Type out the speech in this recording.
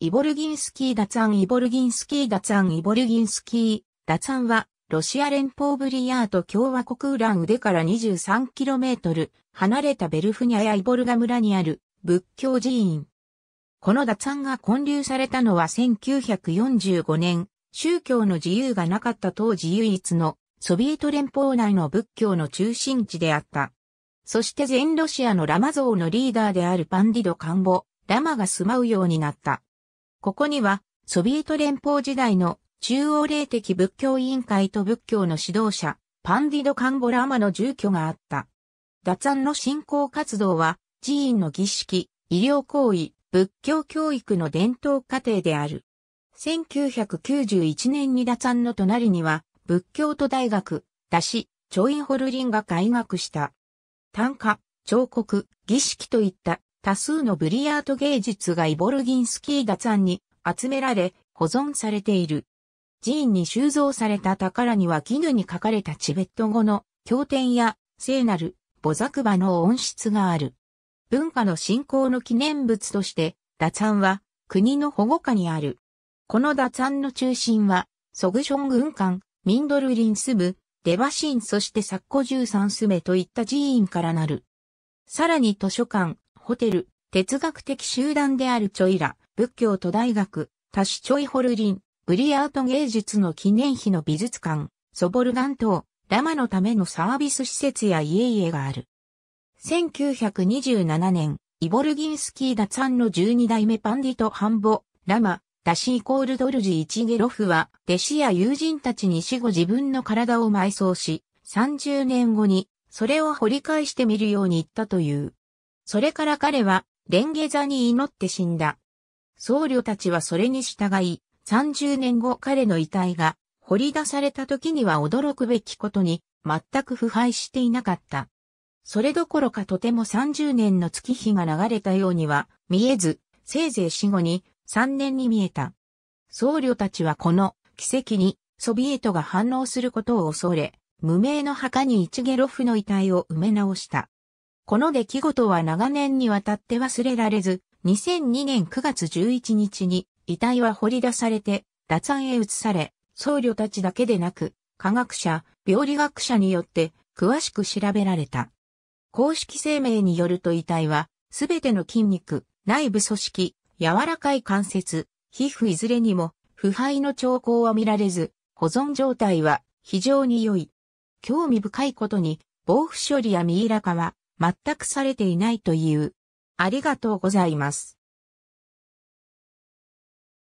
イボルギンスキーダツァン・イボルギンスキーダツァン・イボルギンスキーダツァンはロシア連邦ブリヤート共和国ウラン腕から 23km 離れたベルフニャやイボルガ村にある仏教寺院。このダツァンが建立されたのは1945年、宗教の自由がなかった当時唯一のソビエト連邦内の仏教の中心地であった。そして全ロシアのラマ像のリーダーであるパンディド・カンボ、ラマが住まうようになった。ここには、ソビエト連邦時代の中央霊的仏教委員会と仏教の指導者、パンディド・カンボラマの住居があった。脱庵の信仰活動は、寺院の儀式、医療行為、仏教教育の伝統過程である。1991年に脱庵の隣には、仏教徒大学、だし、チョインホルリンが開学した。単価、彫刻、儀式といった多数のブリヤート芸術がイボルギンスキーダァンに集められ保存されている。寺院に収蔵された宝には絹に書かれたチベット語の経典や聖なるザク馬の音質がある。文化の振興の記念物として、ダツァンは国の保護下にある。このダツァンの中心は、ソグション軍艦、ミンドルリンス部、デバシンそしてサッコ13スメといった寺院からなる。さらに図書館、ホテル、哲学的集団であるチョイラ、仏教と大学、タシチョイホルリン、ブリアート芸術の記念碑の美術館、ソボルガン島、ラマのためのサービス施設や家々がある。1927年、イボルギンスキーダァンの12代目パンディト・ハンボ、ラマ、ダシイコールドルジ・イチゲロフは、弟子や友人たちに死後自分の体を埋葬し、30年後に、それを掘り返してみるように言ったという。それから彼は、レンゲ座に祈って死んだ。僧侶たちはそれに従い、30年後彼の遺体が掘り出された時には驚くべきことに全く腐敗していなかった。それどころかとても30年の月日が流れたようには見えず、せいぜい死後に3年に見えた。僧侶たちはこの奇跡にソビエトが反応することを恐れ、無名の墓に一ゲロフの遺体を埋め直した。この出来事は長年にわたって忘れられず、2002年9月11日に遺体は掘り出されて、脱案へ移され、僧侶たちだけでなく、科学者、病理学者によって詳しく調べられた。公式声明によると遺体は、すべての筋肉、内部組織、柔らかい関節、皮膚いずれにも、腐敗の兆候は見られず、保存状態は非常に良い。興味深いことに、防腐処理やミイラ化は、全くされていないという。ありがとうございます。